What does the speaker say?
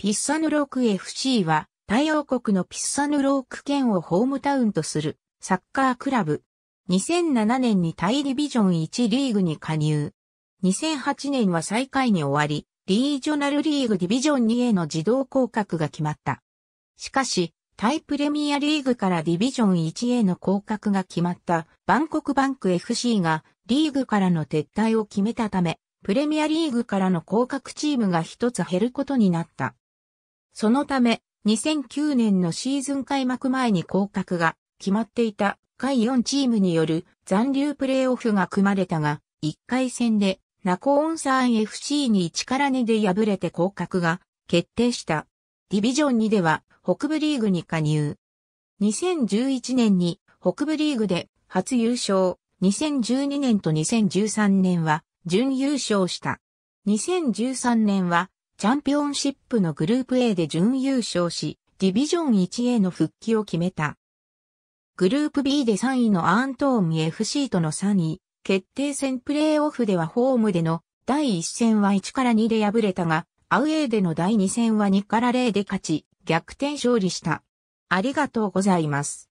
ピッサヌローク FC は、太陽国のピッサヌローク県をホームタウンとするサッカークラブ。2007年にタイディビジョン1リーグに加入。2008年は最下位に終わり、リージョナルリーグディビジョン2への自動降格が決まった。しかし、タイプレミアリーグからディビジョン1への降格が決まったバンコクバンク FC がリーグからの撤退を決めたため、プレミアリーグからの降格チームが一つ減ることになった。そのため、2009年のシーズン開幕前に降格が決まっていた下4チームによる残留プレーオフが組まれたが、1回戦でナコオンサーン FC に1から2で敗れて降格が決定した。ディビジョン2では北部リーグに加入。2011年に北部リーグで初優勝、2012年と2013年は準優勝した。2013年はチャンピオンシップのグループ A で準優勝し、ディビジョン 1A の復帰を決めた。グループ B で3位のアントーン FC との3位、決定戦プレーオフではホームでの第1戦は1から2で敗れたが、アウェーでの第2戦は2から0で勝ち、逆転勝利した。ありがとうございます。